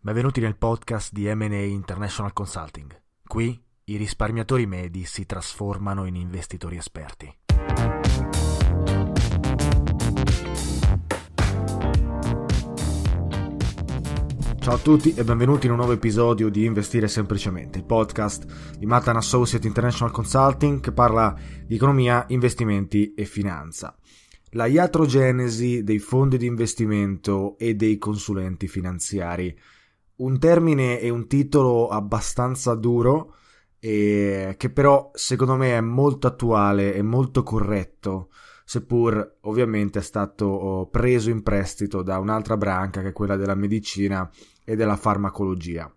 Benvenuti nel podcast di MA International Consulting. Qui i risparmiatori medi si trasformano in investitori esperti. Ciao a tutti e benvenuti in un nuovo episodio di Investire Semplicemente, il podcast di Matan Associate International Consulting che parla di economia, investimenti e finanza. La iatrogenesi dei fondi di investimento e dei consulenti finanziari un termine e un titolo abbastanza duro, eh, che però secondo me è molto attuale e molto corretto, seppur ovviamente è stato oh, preso in prestito da un'altra branca che è quella della medicina e della farmacologia.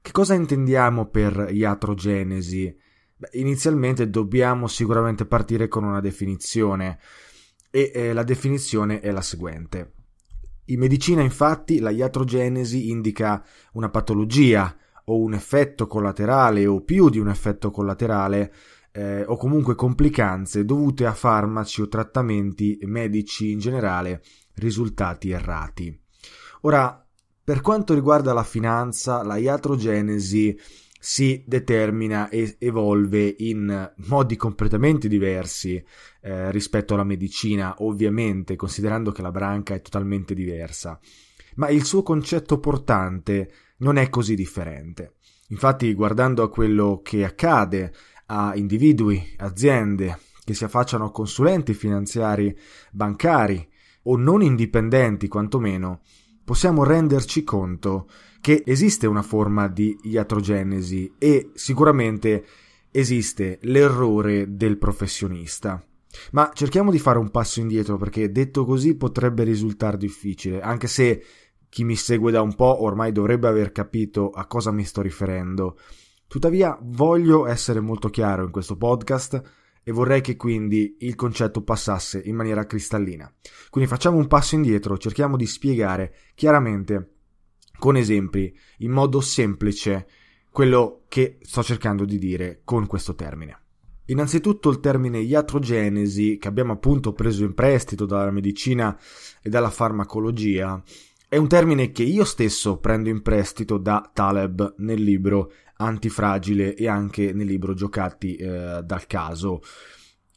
Che cosa intendiamo per iatrogenesi? Beh, inizialmente dobbiamo sicuramente partire con una definizione e eh, la definizione è la seguente. In medicina, infatti, la iatrogenesi indica una patologia o un effetto collaterale o più di un effetto collaterale eh, o comunque complicanze dovute a farmaci o trattamenti medici in generale risultati errati. Ora, per quanto riguarda la finanza, la iatrogenesi si determina e evolve in modi completamente diversi eh, rispetto alla medicina, ovviamente, considerando che la branca è totalmente diversa. Ma il suo concetto portante non è così differente. Infatti, guardando a quello che accade a individui, aziende che si affacciano a consulenti finanziari, bancari o non indipendenti quantomeno, possiamo renderci conto che esiste una forma di iatrogenesi e sicuramente esiste l'errore del professionista. Ma cerchiamo di fare un passo indietro perché detto così potrebbe risultare difficile, anche se chi mi segue da un po' ormai dovrebbe aver capito a cosa mi sto riferendo. Tuttavia voglio essere molto chiaro in questo podcast e vorrei che quindi il concetto passasse in maniera cristallina. Quindi facciamo un passo indietro, cerchiamo di spiegare chiaramente con esempi, in modo semplice, quello che sto cercando di dire con questo termine. Innanzitutto il termine iatrogenesi, che abbiamo appunto preso in prestito dalla medicina e dalla farmacologia, è un termine che io stesso prendo in prestito da Taleb nel libro antifragile e anche nel libro Giocati eh, dal caso.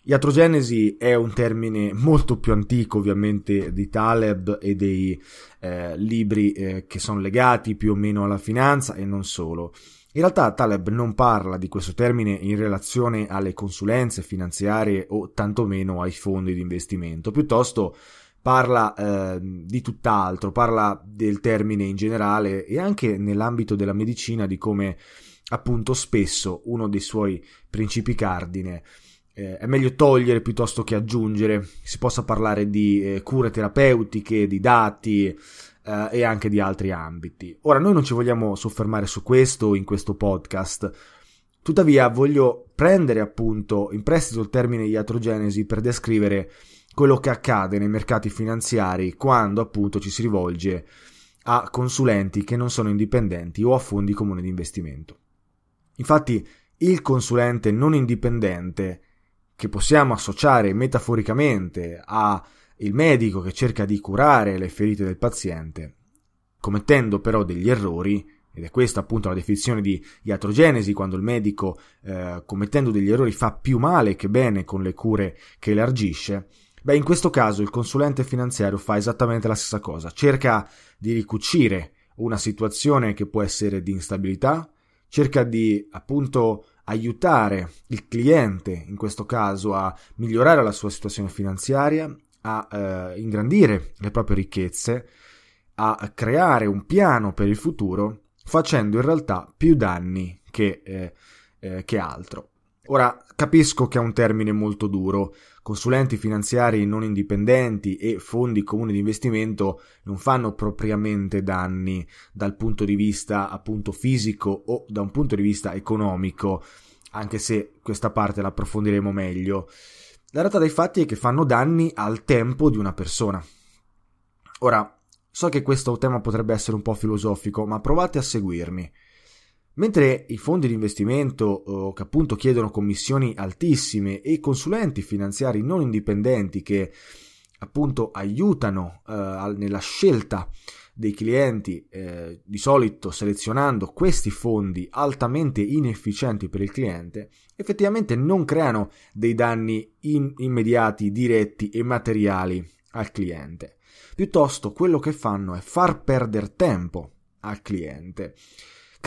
Iatrogenesi è un termine molto più antico ovviamente di Taleb e dei eh, libri eh, che sono legati più o meno alla finanza e non solo. In realtà Taleb non parla di questo termine in relazione alle consulenze finanziarie o tantomeno ai fondi di investimento, piuttosto parla eh, di tutt'altro, parla del termine in generale e anche nell'ambito della medicina di come appunto spesso uno dei suoi principi cardine eh, è meglio togliere piuttosto che aggiungere, si possa parlare di eh, cure terapeutiche, di dati eh, e anche di altri ambiti. Ora noi non ci vogliamo soffermare su questo in questo podcast, tuttavia voglio prendere appunto in prestito il termine iatrogenesi per descrivere quello che accade nei mercati finanziari quando appunto ci si rivolge a consulenti che non sono indipendenti o a fondi comuni di investimento. Infatti il consulente non indipendente che possiamo associare metaforicamente al medico che cerca di curare le ferite del paziente, commettendo però degli errori, ed è questa appunto la definizione di iatrogenesi, quando il medico eh, commettendo degli errori fa più male che bene con le cure che elargisce, Beh, in questo caso il consulente finanziario fa esattamente la stessa cosa, cerca di ricucire una situazione che può essere di instabilità, cerca di appunto aiutare il cliente, in questo caso, a migliorare la sua situazione finanziaria, a eh, ingrandire le proprie ricchezze, a creare un piano per il futuro, facendo in realtà più danni che, eh, eh, che altro. Ora, capisco che è un termine molto duro. Consulenti finanziari non indipendenti e fondi comuni di investimento non fanno propriamente danni dal punto di vista appunto fisico o da un punto di vista economico, anche se questa parte la approfondiremo meglio. La realtà dei fatti è che fanno danni al tempo di una persona. Ora, so che questo tema potrebbe essere un po' filosofico, ma provate a seguirmi. Mentre i fondi di investimento eh, che appunto chiedono commissioni altissime e i consulenti finanziari non indipendenti che appunto aiutano eh, nella scelta dei clienti, eh, di solito selezionando questi fondi altamente inefficienti per il cliente, effettivamente non creano dei danni in- immediati, diretti e materiali al cliente. Piuttosto quello che fanno è far perdere tempo al cliente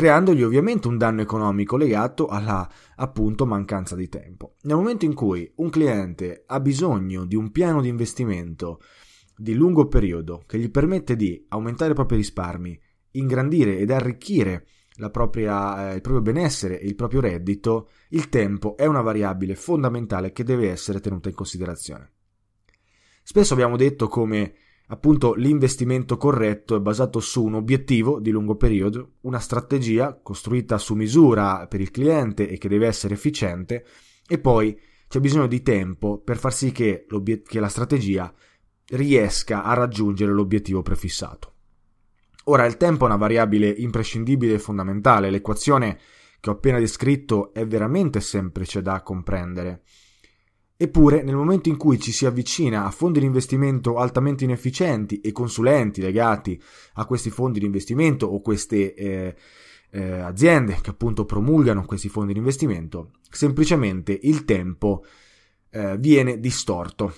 creandogli ovviamente un danno economico legato alla appunto mancanza di tempo. Nel momento in cui un cliente ha bisogno di un piano di investimento di lungo periodo che gli permette di aumentare i propri risparmi, ingrandire ed arricchire propria, eh, il proprio benessere e il proprio reddito, il tempo è una variabile fondamentale che deve essere tenuta in considerazione. Spesso abbiamo detto come Appunto l'investimento corretto è basato su un obiettivo di lungo periodo, una strategia costruita su misura per il cliente e che deve essere efficiente e poi c'è bisogno di tempo per far sì che, che la strategia riesca a raggiungere l'obiettivo prefissato. Ora il tempo è una variabile imprescindibile e fondamentale, l'equazione che ho appena descritto è veramente semplice da comprendere. Eppure, nel momento in cui ci si avvicina a fondi di investimento altamente inefficienti e consulenti legati a questi fondi di investimento o queste eh, eh, aziende che appunto promulgano questi fondi di investimento, semplicemente il tempo eh, viene distorto.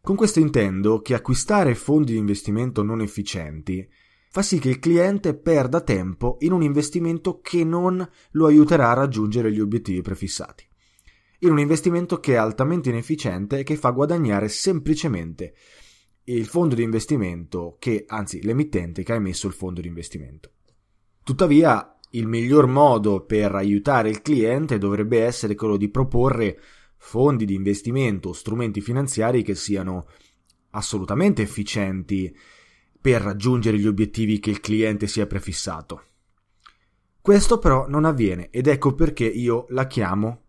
Con questo intendo che acquistare fondi di investimento non efficienti fa sì che il cliente perda tempo in un investimento che non lo aiuterà a raggiungere gli obiettivi prefissati in un investimento che è altamente inefficiente e che fa guadagnare semplicemente il fondo di investimento che, anzi l'emittente che ha emesso il fondo di investimento. Tuttavia, il miglior modo per aiutare il cliente dovrebbe essere quello di proporre fondi di investimento o strumenti finanziari che siano assolutamente efficienti per raggiungere gli obiettivi che il cliente si è prefissato. Questo però non avviene ed ecco perché io la chiamo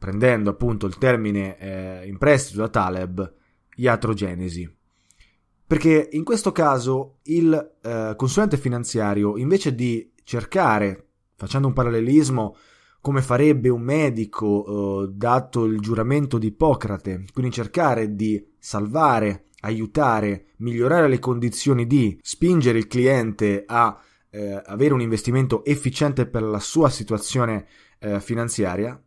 prendendo appunto il termine eh, in prestito da Taleb, iatrogenesi. Perché in questo caso il eh, consulente finanziario, invece di cercare, facendo un parallelismo, come farebbe un medico eh, dato il giuramento di Ippocrate, quindi cercare di salvare, aiutare, migliorare le condizioni di, spingere il cliente a eh, avere un investimento efficiente per la sua situazione eh, finanziaria,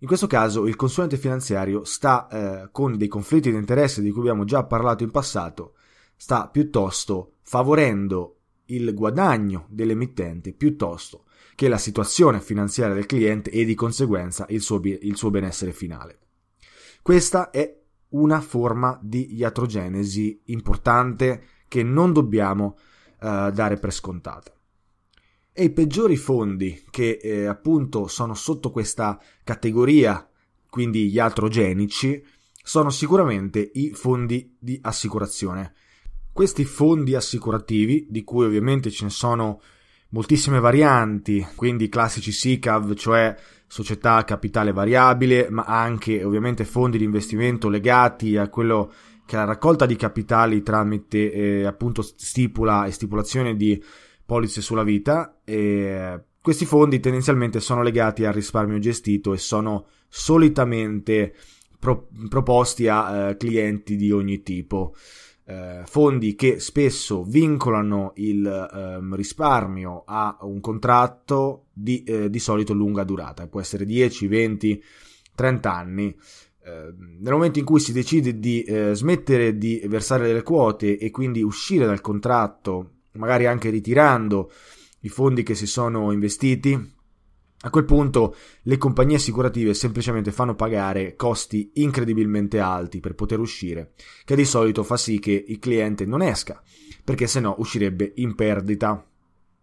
in questo caso il consulente finanziario sta eh, con dei conflitti di interesse di cui abbiamo già parlato in passato, sta piuttosto favorendo il guadagno dell'emittente piuttosto che la situazione finanziaria del cliente e di conseguenza il suo, il suo benessere finale. Questa è una forma di iatrogenesi importante che non dobbiamo eh, dare per scontata e i peggiori fondi che eh, appunto sono sotto questa categoria, quindi gli altrogenici, sono sicuramente i fondi di assicurazione. Questi fondi assicurativi, di cui ovviamente ce ne sono moltissime varianti, quindi classici SICAV, cioè società a capitale variabile, ma anche ovviamente fondi di investimento legati a quello che è la raccolta di capitali tramite eh, appunto stipula e stipulazione di polizze sulla vita e questi fondi tendenzialmente sono legati al risparmio gestito e sono solitamente pro- proposti a eh, clienti di ogni tipo. Eh, fondi che spesso vincolano il eh, risparmio a un contratto di, eh, di, solito lunga durata, può essere 10, 20, 30 anni. Ehm, nel momento in cui si decide di eh, smettere di versare delle quote e quindi uscire dal contratto magari anche ritirando i fondi che si sono investiti, a quel punto le compagnie assicurative semplicemente fanno pagare costi incredibilmente alti per poter uscire, che di solito fa sì che il cliente non esca, perché se no uscirebbe in perdita.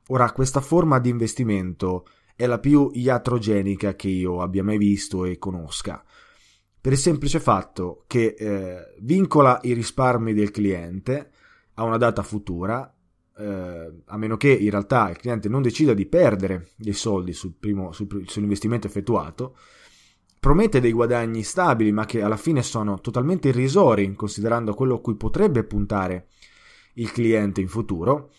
Ora, questa forma di investimento è la più iatrogenica che io abbia mai visto e conosca, per il semplice fatto che eh, vincola i risparmi del cliente a una data futura eh, a meno che in realtà il cliente non decida di perdere dei soldi sul primo, sul, sull'investimento effettuato, promette dei guadagni stabili ma che alla fine sono totalmente irrisori considerando quello a cui potrebbe puntare il cliente in futuro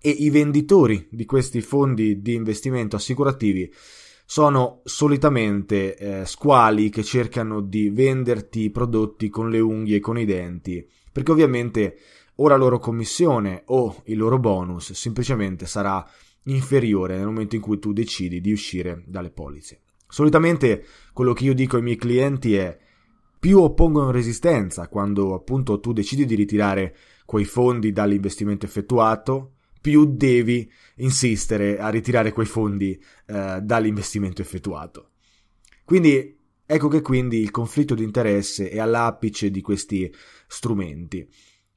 e i venditori di questi fondi di investimento assicurativi sono solitamente eh, squali che cercano di venderti i prodotti con le unghie e con i denti, perché ovviamente o la loro commissione o il loro bonus semplicemente sarà inferiore nel momento in cui tu decidi di uscire dalle polizze. Solitamente quello che io dico ai miei clienti è più oppongono resistenza quando appunto tu decidi di ritirare quei fondi dall'investimento effettuato, più devi insistere a ritirare quei fondi eh, dall'investimento effettuato. Quindi ecco che quindi il conflitto di interesse è all'apice di questi strumenti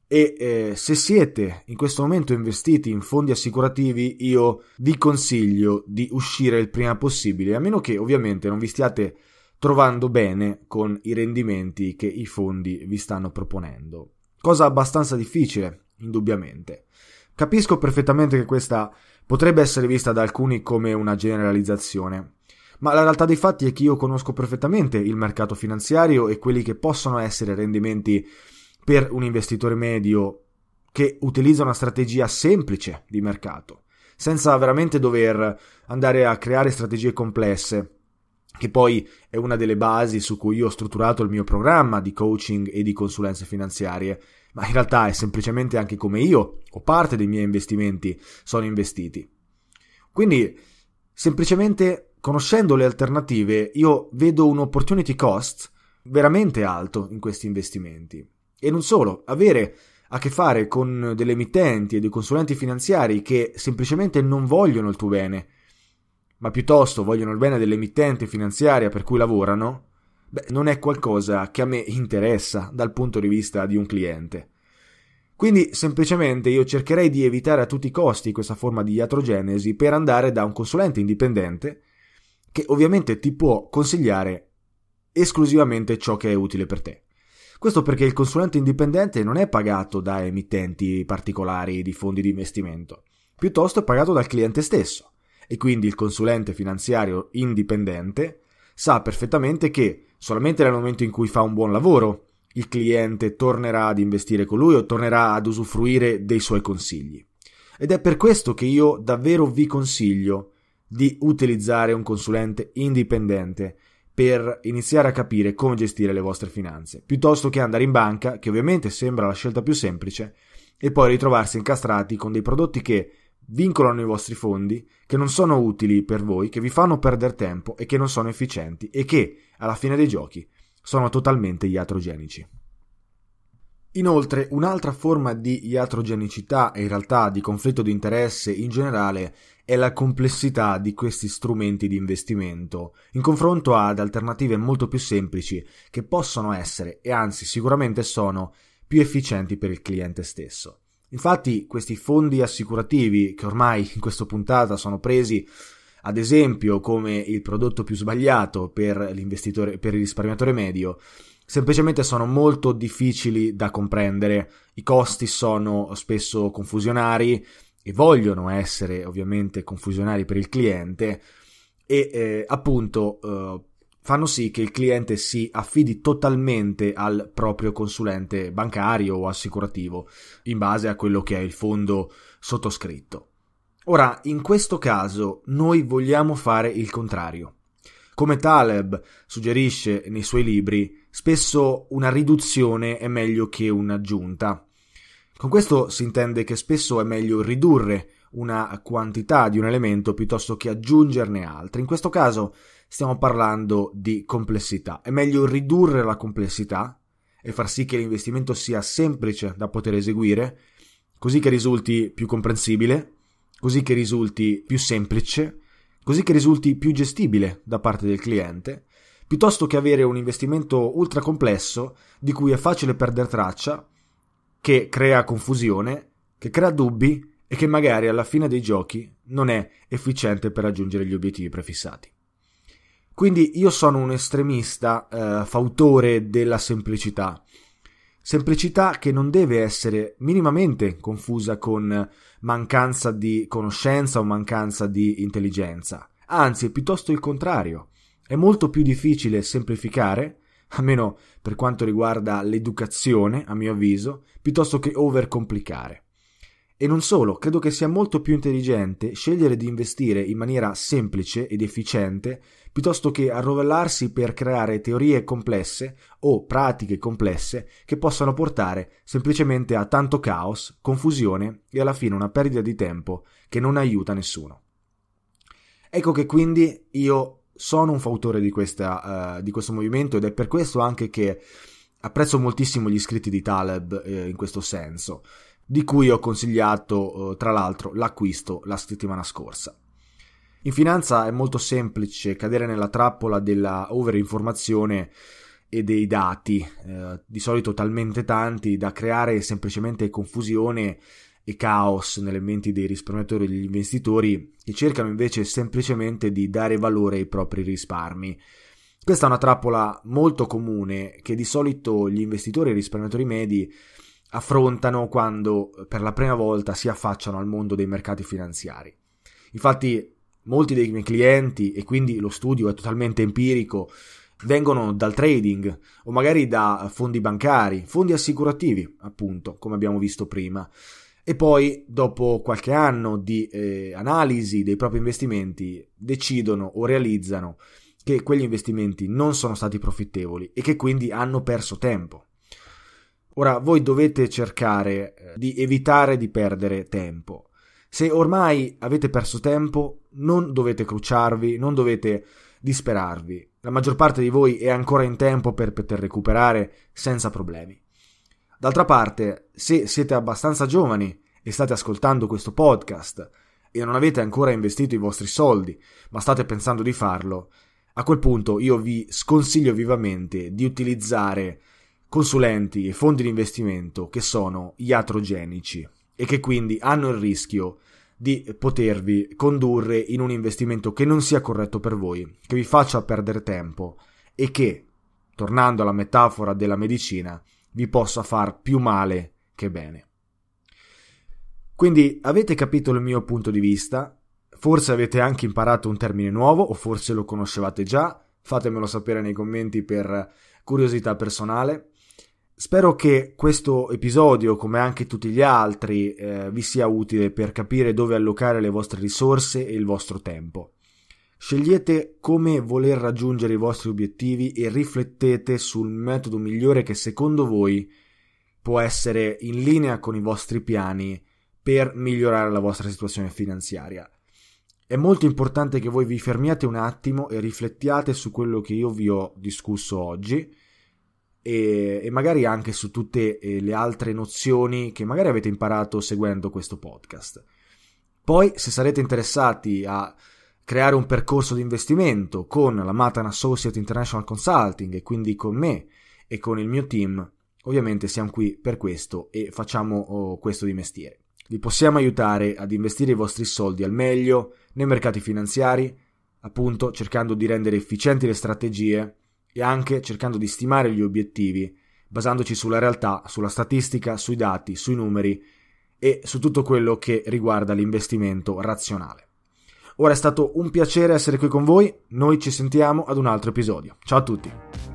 e eh, se siete in questo momento investiti in fondi assicurativi io vi consiglio di uscire il prima possibile, a meno che ovviamente non vi stiate trovando bene con i rendimenti che i fondi vi stanno proponendo. Cosa abbastanza difficile, indubbiamente. Capisco perfettamente che questa potrebbe essere vista da alcuni come una generalizzazione, ma la realtà dei fatti è che io conosco perfettamente il mercato finanziario e quelli che possono essere rendimenti per un investitore medio che utilizza una strategia semplice di mercato, senza veramente dover andare a creare strategie complesse, che poi è una delle basi su cui io ho strutturato il mio programma di coaching e di consulenze finanziarie, ma in realtà è semplicemente anche come io o parte dei miei investimenti sono investiti. Quindi, semplicemente conoscendo le alternative, io vedo un opportunity cost veramente alto in questi investimenti e non solo, avere a che fare con delle emittenti e dei consulenti finanziari che semplicemente non vogliono il tuo bene, ma piuttosto vogliono il bene dell'emittente finanziaria per cui lavorano, beh, non è qualcosa che a me interessa dal punto di vista di un cliente. Quindi semplicemente io cercherei di evitare a tutti i costi questa forma di iatrogenesi per andare da un consulente indipendente che ovviamente ti può consigliare esclusivamente ciò che è utile per te. Questo perché il consulente indipendente non è pagato da emittenti particolari di fondi di investimento, piuttosto è pagato dal cliente stesso e quindi il consulente finanziario indipendente sa perfettamente che solamente nel momento in cui fa un buon lavoro il cliente tornerà ad investire con lui o tornerà ad usufruire dei suoi consigli. Ed è per questo che io davvero vi consiglio di utilizzare un consulente indipendente per iniziare a capire come gestire le vostre finanze, piuttosto che andare in banca, che ovviamente sembra la scelta più semplice, e poi ritrovarsi incastrati con dei prodotti che vincolano i vostri fondi, che non sono utili per voi, che vi fanno perdere tempo e che non sono efficienti e che, alla fine dei giochi, sono totalmente iatrogenici. Inoltre, un'altra forma di iatrogenicità e in realtà di conflitto di interesse in generale è la complessità di questi strumenti di investimento, in confronto ad alternative molto più semplici che possono essere, e anzi sicuramente sono, più efficienti per il cliente stesso. Infatti questi fondi assicurativi, che ormai in questa puntata sono presi ad esempio come il prodotto più sbagliato per, l'investitore, per il risparmiatore medio, semplicemente sono molto difficili da comprendere, i costi sono spesso confusionari, e vogliono essere ovviamente confusionari per il cliente e eh, appunto eh, fanno sì che il cliente si affidi totalmente al proprio consulente bancario o assicurativo in base a quello che è il fondo sottoscritto. Ora, in questo caso noi vogliamo fare il contrario. Come Taleb suggerisce nei suoi libri, spesso una riduzione è meglio che un'aggiunta con questo si intende che spesso è meglio ridurre una quantità di un elemento piuttosto che aggiungerne altri. In questo caso stiamo parlando di complessità. È meglio ridurre la complessità e far sì che l'investimento sia semplice da poter eseguire, così che risulti più comprensibile, così che risulti più semplice, così che risulti più gestibile da parte del cliente, piuttosto che avere un investimento ultra complesso di cui è facile perdere traccia che crea confusione, che crea dubbi e che magari alla fine dei giochi non è efficiente per raggiungere gli obiettivi prefissati. Quindi io sono un estremista eh, fautore della semplicità. Semplicità che non deve essere minimamente confusa con mancanza di conoscenza o mancanza di intelligenza. Anzi, piuttosto il contrario. È molto più difficile semplificare almeno per quanto riguarda l'educazione, a mio avviso, piuttosto che overcomplicare. E non solo, credo che sia molto più intelligente scegliere di investire in maniera semplice ed efficiente piuttosto che arrovellarsi per creare teorie complesse o pratiche complesse che possano portare semplicemente a tanto caos, confusione e alla fine una perdita di tempo che non aiuta nessuno. Ecco che quindi io sono un fautore di, questa, uh, di, questo movimento ed è per questo anche che apprezzo moltissimo gli scritti di Taleb eh, in questo senso, di cui ho consigliato eh, tra l'altro l'acquisto la settimana scorsa. In finanza è molto semplice cadere nella trappola della overinformazione e dei dati, eh, di solito talmente tanti da creare semplicemente confusione e caos nelle menti dei risparmiatori e degli investitori che cercano invece semplicemente di dare valore ai propri risparmi. Questa è una trappola molto comune che di solito gli investitori e i risparmiatori medi affrontano quando per la prima volta si affacciano al mondo dei mercati finanziari. Infatti molti dei miei clienti, e quindi lo studio è totalmente empirico, vengono dal trading o magari da fondi bancari, fondi assicurativi, appunto, come abbiamo visto prima e poi dopo qualche anno di eh, analisi dei propri investimenti decidono o realizzano che quegli investimenti non sono stati profittevoli e che quindi hanno perso tempo. Ora voi dovete cercare eh, di evitare di perdere tempo. Se ormai avete perso tempo, non dovete cruciarvi, non dovete disperarvi. La maggior parte di voi è ancora in tempo per poter recuperare senza problemi. D'altra parte, se siete abbastanza giovani e state ascoltando questo podcast e non avete ancora investito i vostri soldi, ma state pensando di farlo, a quel punto io vi sconsiglio vivamente di utilizzare consulenti e fondi di investimento che sono iatrogenici e che quindi hanno il rischio di potervi condurre in un investimento che non sia corretto per voi, che vi faccia perdere tempo e che, tornando alla metafora della medicina, vi possa far più male che bene. Quindi avete capito il mio punto di vista, forse avete anche imparato un termine nuovo o forse lo conoscevate già, fatemelo sapere nei commenti per curiosità personale. Spero che questo episodio, come anche tutti gli altri, eh, vi sia utile per capire dove allocare le vostre risorse e il vostro tempo. Scegliete come voler raggiungere i vostri obiettivi e riflettete sul metodo migliore che secondo voi può essere in linea con i vostri piani per migliorare la vostra situazione finanziaria. È molto importante che voi vi fermiate un attimo e riflettiate su quello che io vi ho discusso oggi e, e magari anche su tutte eh, le altre nozioni che magari avete imparato seguendo questo podcast. Poi, se sarete interessati a creare un percorso di investimento con la Matan Associate International Consulting e quindi con me e con il mio team, ovviamente siamo qui per questo e facciamo oh, questo di mestiere. Vi possiamo aiutare ad investire i vostri soldi al meglio nei mercati finanziari, appunto cercando di rendere efficienti le strategie e anche cercando di stimare gli obiettivi basandoci sulla realtà, sulla statistica, sui dati, sui numeri e su tutto quello che riguarda l'investimento razionale. Ora è stato un piacere essere qui con voi, noi ci sentiamo ad un altro episodio. Ciao a tutti!